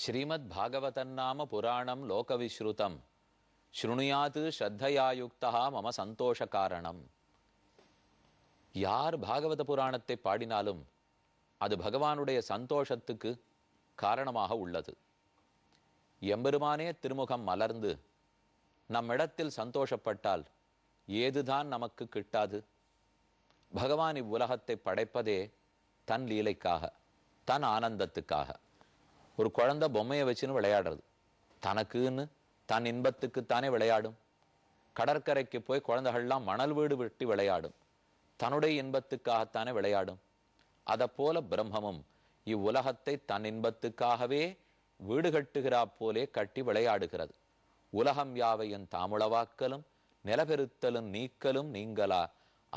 ஸ்ரீமத் பாகவதன் நாம புராணம் शृणुयात् श्रद्धया ஸ்ரத்தயாயுக்தா மம சந்தோஷ காரணம் யார் பாகவத புராணத்தை பாடினாலும் அது பகவானுடைய சந்தோஷத்துக்கு காரணமாக உள்ளது எம்பெருமானே திருமுகம் மலர்ந்து நம்மிடத்தில் சந்தோஷப்பட்டால் ஏதுதான் நமக்கு கிட்டாது பகவான் இவ்வுலகத்தை படைப்பதே தன் லீலைக்காக தன் ஆனந்தத்துக்காக ஒரு குழந்த பொம்மையை வச்சுன்னு விளையாடுறது தனக்குன்னு தன் இன்பத்துக்குத்தானே விளையாடும் கடற்கரைக்கு போய் குழந்தைகள்லாம் மணல் வீடு வெட்டி விளையாடும் தன்னுடைய இன்பத்துக்காகத்தானே விளையாடும் அதை போல பிரம்மமும் இவ்வுலகத்தை தன் இன்பத்துக்காகவே வீடு கட்டுகிறா போலே கட்டி விளையாடுகிறது உலகம் யாவையும் தாமுளவாக்கலும் நிலபெருத்தலும் நீக்கலும் நீங்களா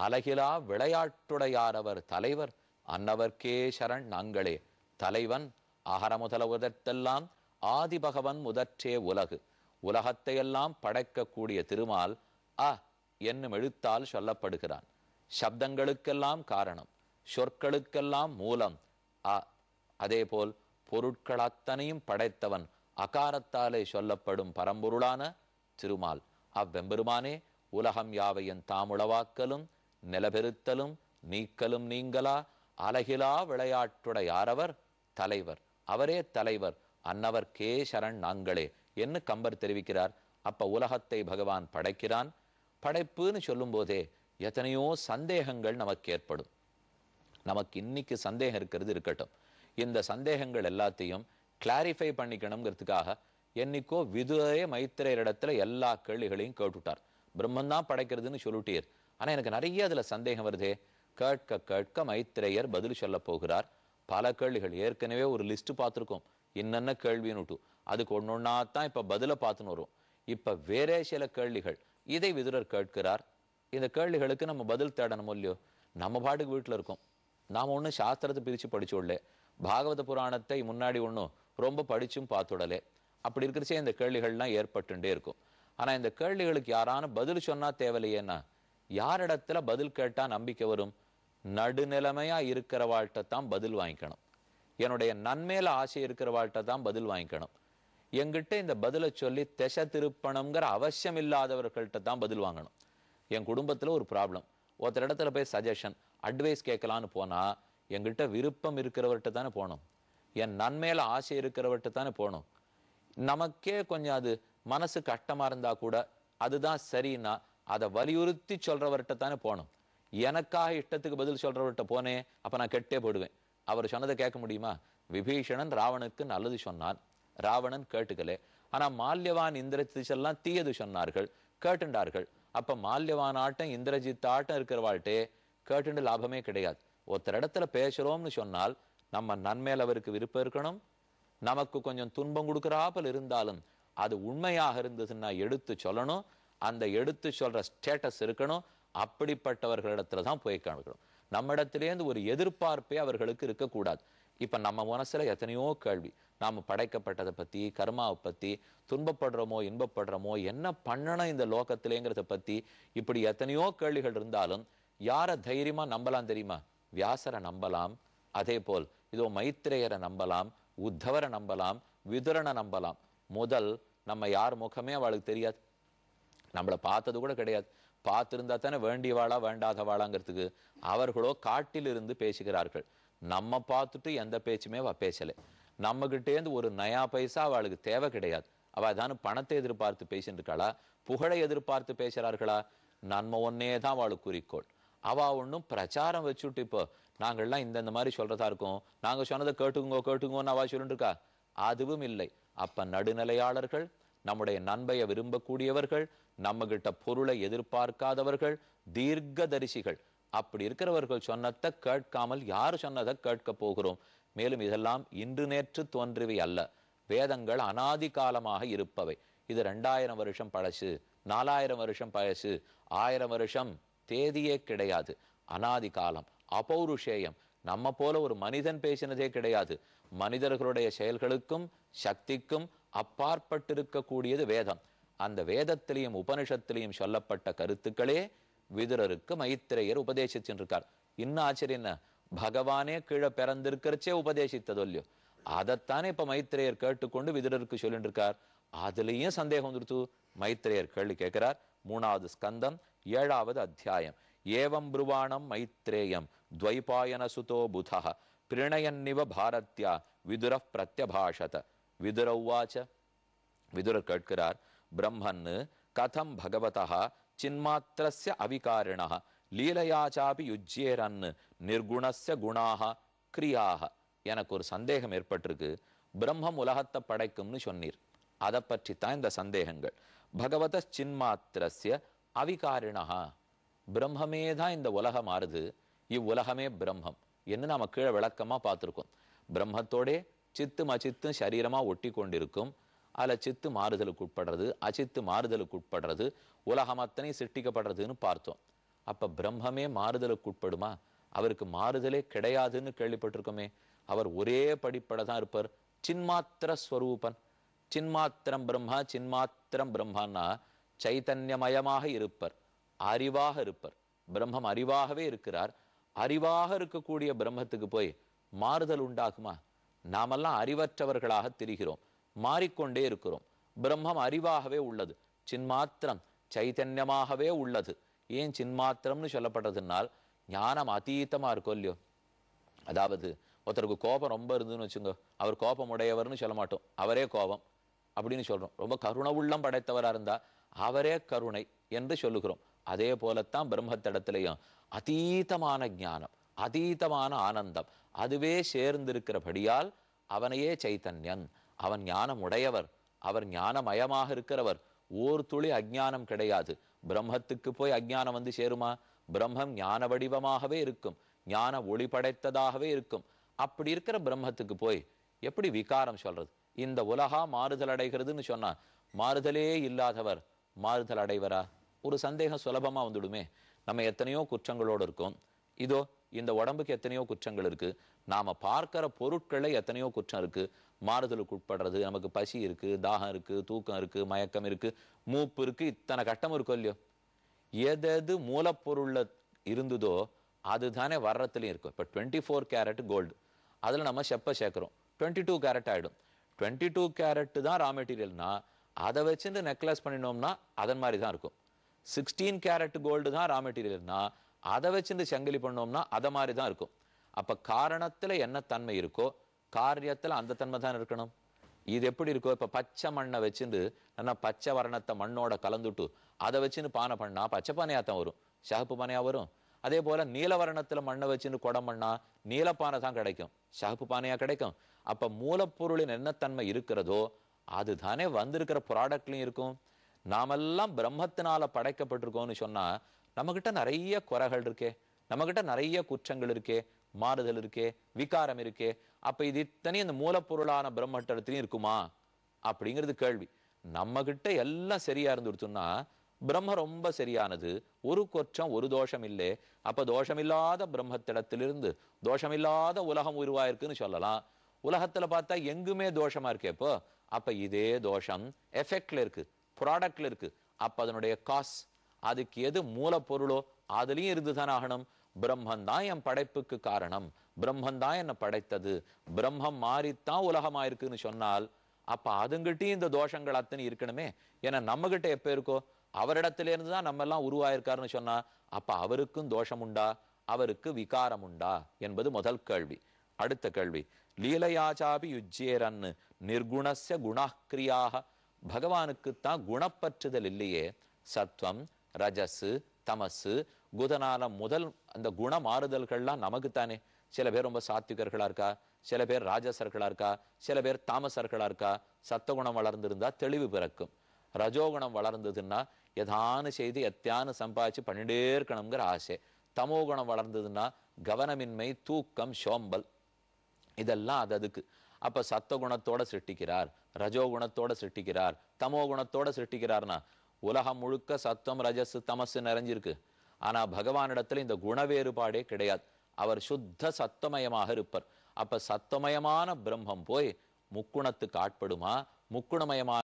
அலகிலா விளையாட்டுடையாரவர் தலைவர் அன்னவர்க்கே சரண் நாங்களே தலைவன் அகர முதல உதத்தெல்லாம் ஆதிபகவன் முதற்றே உலகு உலகத்தையெல்லாம் படைக்கக்கூடிய திருமால் அ என்னும் எழுத்தால் சொல்லப்படுகிறான் சப்தங்களுக்கெல்லாம் காரணம் சொற்களுக்கெல்லாம் மூலம் அ அதேபோல் பொருட்கள் அத்தனையும் படைத்தவன் அகாரத்தாலே சொல்லப்படும் பரம்பொருளான திருமால் அவ்வெம்பெருமானே உலகம் யாவையும் தாமுளவாக்கலும் நிலபெருத்தலும் நீக்கலும் நீங்களா அலகிலா விளையாட்டுடையாரவர் தலைவர் அவரே தலைவர் அன்னவர் கே சரண் நாங்களே என்று கம்பர் தெரிவிக்கிறார் அப்ப உலகத்தை பகவான் படைக்கிறான் படைப்புன்னு சொல்லும் போதே எத்தனையோ சந்தேகங்கள் நமக்கு ஏற்படும் நமக்கு இன்னைக்கு சந்தேகம் இருக்கிறது இருக்கட்டும் இந்த சந்தேகங்கள் எல்லாத்தையும் கிளாரிஃபை பண்ணிக்கணுங்கிறதுக்காக என்னைக்கோ விதுவே மைத்திரையர் இடத்துல எல்லா கேள்விகளையும் கேட்டுட்டார் பிரம்மந்தான் படைக்கிறதுன்னு சொல்லிட்டீர் ஆனால் எனக்கு நிறைய அதில் சந்தேகம் வருதே கேட்க கேட்க மைத்திரையர் பதில் சொல்ல போகிறார் பல கேள்விகள் ஏற்கனவே ஒரு லிஸ்ட் பார்த்துருக்கோம் என்னென்ன விட்டு அதுக்கு ஒன்று ஒன்றா தான் இப்போ பதிலை பார்த்துன்னு வரும் இப்போ வேறே சில கேள்விகள் இதை விதுரர் கேட்கிறார் இந்த கேள்விகளுக்கு நம்ம பதில் தேடணும் இல்லையோ நம்ம பாட்டுக்கு வீட்டில் இருக்கோம் நாம் ஒன்றும் சாஸ்திரத்தை பிரித்து விடல பாகவத புராணத்தை முன்னாடி ஒன்றும் ரொம்ப படித்தும் பார்த்துடலே அப்படி இருக்கிறச்சே இந்த கேள்விகள்லாம் ஏற்பட்டுட்டே இருக்கும் ஆனால் இந்த கேள்விகளுக்கு யாரான பதில் சொன்னால் தேவையில்லையேன்னா யாரிடத்துல பதில் கேட்டால் நம்பிக்கை வரும் நடுநிலைமையா இருக்கிற வாழ்கிட்ட தான் பதில் வாங்கிக்கணும் என்னுடைய நன்மையில ஆசை இருக்கிற வாழ்கிட்ட தான் பதில் வாங்கிக்கணும் எங்கிட்ட இந்த பதிலை சொல்லி திசை திருப்பணுங்கிற அவசியம் இல்லாதவர்கள்ட்ட தான் பதில் வாங்கணும் என் குடும்பத்தில் ஒரு ப்ராப்ளம் ஒருத்தர் இடத்துல போய் சஜஷன் அட்வைஸ் கேட்கலான்னு போனால் எங்கிட்ட விருப்பம் இருக்கிறவர்கிட்ட தானே போகணும் என் நன்மையில் ஆசை இருக்கிறவர்கிட்ட தானே போகணும் நமக்கே கொஞ்சம் அது மனசு கஷ்டமாக இருந்தால் கூட அதுதான் சரின்னா அதை வலியுறுத்தி சொல்கிறவர்கிட்ட தானே போகணும் எனக்காக இஷ்டத்துக்கு பதில் சொல்றவர்கிட்ட போனே அப்ப நான் கெட்டே போடுவேன் அவர் சொன்னதை கேட்க முடியுமா விபீஷணன் ராவணுக்கு நல்லது சொன்னான் ராவணன் கேட்டுக்கலே ஆனா மால்யவான் இந்திரஜித்தெல்லாம் தீயது சொன்னார்கள் கேட்டுண்டார்கள் அப்ப மால்யவான் ஆட்டம் இந்திரஜித் ஆட்டம் இருக்கிற கேட்டுண்டு லாபமே கிடையாது ஒருத்தர் இடத்துல பேசுறோம்னு சொன்னால் நம்ம நன்மையில் அவருக்கு விருப்பம் இருக்கணும் நமக்கு கொஞ்சம் துன்பம் கொடுக்குறாப்பல் இருந்தாலும் அது உண்மையாக இருந்ததுன்னா எடுத்து சொல்லணும் அந்த எடுத்து சொல்ற ஸ்டேட்டஸ் இருக்கணும் அப்படிப்பட்டவர்களிடத்துல தான் போய் காமிக்கணும் நம்மிடத்திலேருந்து ஒரு எதிர்பார்ப்பே அவர்களுக்கு இருக்கக்கூடாது இப்ப நம்ம மனசுல எத்தனையோ கேள்வி நாம் படைக்கப்பட்டதை பத்தி கர்மாவை பத்தி துன்பப்படுறோமோ இன்பப்படுறோமோ என்ன பண்ணணும் இந்த லோகத்திலேங்கிறத பத்தி இப்படி எத்தனையோ கேள்விகள் இருந்தாலும் யாரை தைரியமா நம்பலாம் தெரியுமா வியாசரை நம்பலாம் அதே போல் இதோ மைத்திரேயரை நம்பலாம் உத்தவரை நம்பலாம் விதுரனை நம்பலாம் முதல் நம்ம யார் முகமே அவளுக்கு தெரியாது நம்மளை பார்த்தது கூட கிடையாது பார்த்திருந்தா தானே வேண்டியவாளா வேண்டாதவாளாங்கிறதுக்கு அவர்களோ காட்டிலிருந்து பேசுகிறார்கள் நம்ம பார்த்துட்டு எந்த பேச்சுமே அவள் பேசலை நம்மகிட்டேருந்து ஒரு நயா பைசா அவளுக்கு தேவை கிடையாது அவள் தானே பணத்தை எதிர்பார்த்து பேசிட்டு இருக்காளா புகழை எதிர்பார்த்து பேசுகிறார்களா நன்மை ஒன்னே தான் அவளுக்கு குறிக்கோள் அவள் ஒன்றும் பிரச்சாரம் வச்சுட்டு இப்போ நாங்கள்லாம் இந்தந்த மாதிரி சொல்கிறதா இருக்கோம் நாங்கள் சொன்னதை கேட்டுக்குங்கோ கேட்டுக்குங்கோன்னு அவள் சொல்லிட்டுருக்கா அதுவும் இல்லை அப்போ நடுநிலையாளர்கள் நம்முடைய நண்பையை விரும்பக்கூடியவர்கள் நம்மகிட்ட பொருளை எதிர்பார்க்காதவர்கள் தீர்க்க தரிசிகள் அப்படி இருக்கிறவர்கள் சொன்னத்தை கேட்காமல் யார் சொன்னதை கேட்க போகிறோம் மேலும் இதெல்லாம் இன்று நேற்று தோன்றியவை அல்ல வேதங்கள் அனாதி காலமாக இருப்பவை இது ரெண்டாயிரம் வருஷம் பழசு நாலாயிரம் வருஷம் பழசு ஆயிரம் வருஷம் தேதியே கிடையாது அனாதி காலம் அபௌருஷேயம் நம்ம போல ஒரு மனிதன் பேசினதே கிடையாது மனிதர்களுடைய செயல்களுக்கும் சக்திக்கும் அப்பாற்பட்டிருக்கக்கூடியது வேதம் அந்த வேதத்திலையும் உபனிஷத்திலையும் சொல்லப்பட்ட கருத்துக்களே விதுரருக்கு மைத்திரையர் உபதேசிச்சுருக்கார் இன்னும் ஆச்சரியம் என்ன பகவானே கீழே பிறந்திருக்கிறச்சே உபதேசித்ததோ இல்லையோ அதைத்தானே இப்போ மைத்திரையர் கேட்டுக்கொண்டு விதுரருக்கு சொல்லிட்டு இருக்கார் அதுலேயும் சந்தேகம் வந்துருத்து மைத்திரையர் கேள்வி கேட்கிறார் மூணாவது ஸ்கந்தம் ஏழாவது அத்தியாயம் ஏவம் புருவாணம் மைத்ரேயம் துவைபாயன சுதோ புதா பிரணயன்னிவ பாரத்யா விதுர பிரத்யபாஷத விதுர விதுரர் கேட்கிறார் ಬ್ರಹ್ಮನ್ ಕಥಂ ಭಗವತಃ ಚಿನ್ಮಾತ್ರಸ್ಯ ಅವಿಕಾರಿಣ லீலையாச்சாபி யுஜ்யேரன் நிர்குணச குணாக கிரியாக எனக்கு ஒரு சந்தேகம் ஏற்பட்டிருக்கு பிரம்மம் உலகத்தை படைக்கும்னு சொன்னீர் அதை பற்றி தான் இந்த சந்தேகங்கள் பகவத சின்மாத்திரஸ்ய அவிகாரிணா பிரம்மமே தான் இந்த உலகம் மாறுது இவ்வுலகமே பிரம்மம் என்று நாம் கீழே விளக்கமாக பார்த்துருக்கோம் பிரம்மத்தோடே சித்தும் அச்சித்தும் சரீரமாக ஒட்டி கொண்டிருக்கும் சித்து மாறுதலுக்கு உட்படுறது அச்சித்து மாறுதலுக்கு உட்படுறது உலகம் அத்தனை சிருஷ்டிக்கப்படுறதுன்னு பார்த்தோம் அப்போ பிரம்மமே மாறுதலுக்கு உட்படுமா அவருக்கு மாறுதலே கிடையாதுன்னு கேள்விப்பட்டிருக்கோமே அவர் ஒரே படிப்பட தான் இருப்பார் சின்மாத்திர ஸ்வரூபன் சின்மாத்திரம் பிரம்மா சின்மாத்திரம் பிரம்மான்னா சைத்தன்யமயமாக இருப்பர் அறிவாக இருப்பர் பிரம்மம் அறிவாகவே இருக்கிறார் அறிவாக இருக்கக்கூடிய பிரம்மத்துக்கு போய் மாறுதல் உண்டாகுமா நாமெல்லாம் அறிவற்றவர்களாக தெரிகிறோம் மாறிக்கொண்டே இருக்கிறோம் பிரம்மம் அறிவாகவே உள்ளது சின்மாத்திரம் சைத்தன்யமாகவே உள்ளது ஏன் சின்மாத்திரம்னு சொல்லப்பட்டதுனால் ஞானம் அதீத்தமாக இருக்கும் இல்லையோ அதாவது ஒருத்தருக்கு கோபம் ரொம்ப இருந்துன்னு வச்சுங்க அவர் கோபம் உடையவர்னு சொல்ல மாட்டோம் அவரே கோபம் அப்படின்னு சொல்கிறோம் ரொம்ப கருண உள்ளம் படைத்தவராக இருந்தால் அவரே கருணை என்று சொல்லுகிறோம் அதே போலத்தான் பிரம்மத்தடத்திலையும் அதீதமான ஞானம் அதீதமான ஆனந்தம் அதுவே சேர்ந்திருக்கிறபடியால் அவனையே சைத்தன்யன் அவன் ஞானம் உடையவர் அவர் ஞானமயமாக இருக்கிறவர் ஓர் துளி அஜ்ஞானம் கிடையாது பிரம்மத்துக்கு போய் அஜ்ஞானம் வந்து சேருமா பிரம்மம் ஞான வடிவமாகவே இருக்கும் ஞான ஒளி படைத்ததாகவே இருக்கும் அப்படி இருக்கிற பிரம்மத்துக்கு போய் எப்படி விகாரம் சொல்றது இந்த உலகா மாறுதல் அடைகிறதுன்னு சொன்னா மாறுதலே இல்லாதவர் மாறுதல் அடைவரா ஒரு சந்தேகம் சுலபமாக வந்துடுமே நம்ம எத்தனையோ குற்றங்களோடு இருக்கோம் இதோ இந்த உடம்புக்கு எத்தனையோ குற்றங்கள் இருக்குது நாம் பார்க்குற பொருட்களை எத்தனையோ குற்றம் இருக்குது மாறுதலுக்கு உட்படுறது நமக்கு பசி இருக்குது தாகம் இருக்குது தூக்கம் இருக்குது மயக்கம் இருக்குது மூப்பு இருக்குது இத்தனை கட்டம் இருக்கும் இல்லையோ எதது மூலப்பொருளில் இருந்ததோ அதுதானே வர்றதுலையும் இருக்கும் இப்போ டுவெண்ட்டி ஃபோர் கேரட் கோல்டு அதில் நம்ம செப்பை சேர்க்குறோம் டுவெண்ட்டி டூ கேரட் ஆகிடும் டுவெண்ட்டி டூ கேரட்டு தான் ரா மெட்டீரியல்னா அதை வச்சுருந்து நெக்லஸ் பண்ணினோம்னா அதன் மாதிரி தான் இருக்கும் சிக்ஸ்டீன் கேரட் கோல்டு தான் ரா மெட்டீரியல்னா அதை வச்சுருந்து செங்கலி பண்ணோம்னா அதை மாதிரி தான் இருக்கும் அப்போ காரணத்தில் என்ன தன்மை இருக்கோ காரியத்தில் அந்த தன்மை தான் இருக்கணும் இது எப்படி இருக்கோ இப்போ பச்சை மண்ணை வச்சுட்டு நல்லா பச்சை வர்ணத்தை மண்ணோட கலந்துட்டு அதை வச்சுன்னு பானை பண்ணால் பச்சை பானையாக தான் வரும் சகப்பு பானையாக வரும் அதே போல் நீலவரணத்தில் மண்ணை வச்சுன்னு குடம் பண்ணால் நீலப்பானை தான் கிடைக்கும் சகப்பு பானையாக கிடைக்கும் அப்போ மூலப்பொருளின் என்ன தன்மை இருக்கிறதோ அதுதானே வந்திருக்கிற ப்ராடக்ட்லையும் இருக்கும் நாமெல்லாம் பிரம்மத்தினால் படைக்கப்பட்டிருக்கோன்னு சொன்னால் நம்மக்கிட்ட நிறைய குறைகள் இருக்கே நம்மக்கிட்ட நிறைய குற்றங்கள் இருக்கே மாறுதல் இருக்கே விகாரம் இருக்கே அப்போ இது இத்தனையும் அந்த மூலப்பொருளான பிரம்மட்டத்திலையும் இருக்குமா அப்படிங்கிறது கேள்வி நம்மகிட்ட எல்லாம் சரியா இருந்துருச்சுன்னா பிரம்ம ரொம்ப சரியானது ஒரு குற்றம் ஒரு தோஷம் இல்லை அப்போ தோஷமில்லாத பிரம்மத்திடத்திலிருந்து தோஷமில்லாத உலகம் உருவாயிருக்குன்னு சொல்லலாம் உலகத்தில் பார்த்தா எங்குமே தோஷமாக இருக்கே எப்போ அப்போ இதே தோஷம் எஃபெக்டில் இருக்குது ப்ராடக்டில் இருக்குது அப்போ அதனுடைய காஸ் அதுக்கு எது மூலப்பொருளோ அதுலேயும் இருந்து தானே ஆகணும் பிரம்மன் தான் என் படைப்புக்கு காரணம் பிரம்மந்தான் என்னை படைத்தது பிரம்மம் மாறித்தான் உலகமாக இருக்குன்னு சொன்னால் அப்போ அதுங்கிட்டையும் இந்த தோஷங்கள் அத்தனை இருக்கணுமே ஏன்னா நம்மகிட்ட எப்போ இருக்கோ அவரிடத்திலேருந்து தான் நம்ம எல்லாம் உருவாயிருக்காருன்னு சொன்னால் அப்போ அவருக்கும் தோஷம் உண்டா அவருக்கு விகாரம் உண்டா என்பது முதல் கேள்வி அடுத்த கேள்வி லீலையாச்சாபி யுஜ்ஜேரன் நிர்குணச குணாக்கிரியாக பகவானுக்குத்தான் குணப்பற்றுதல் இல்லையே சத்வம் ரஜசு தமசு குதனால முதல் அந்த குண மாறுதல்கள்லாம் நமக்குத்தானே சில பேர் ரொம்ப சாத்விகர்களாக இருக்கா சில பேர் ராஜசர்களாக இருக்கா சில பேர் தாமசர்களாக இருக்கா சத்தகுணம் வளர்ந்துருந்தா தெளிவு பிறக்கும் ரஜோகுணம் வளர்ந்ததுன்னா எதானு செய்து எத்தியானு சம்பாதிச்சு பண்ணிட்டே இருக்கணுங்கிற ஆசை தமோகுணம் வளர்ந்ததுன்னா கவனமின்மை தூக்கம் சோம்பல் இதெல்லாம் அது அதுக்கு அப்போ சத்தகுணத்தோட சிருஷ்டிக்கிறார் ரஜோகுணத்தோட சிருஷ்டிக்கிறார் தமோ குணத்தோட சிருஷ்டிக்கிறார்னா உலகம் முழுக்க சத்தம் ரஜஸ் தமசு நிறைஞ்சிருக்கு ஆனால் பகவானிடத்தில் இந்த குண வேறுபாடே கிடையாது அவர் சுத்த சத்தமயமாக இருப்பார் அப்ப சத்தமயமான பிரம்மம் போய் முக்குணத்துக்கு ஆட்படுமா முக்குணமயமான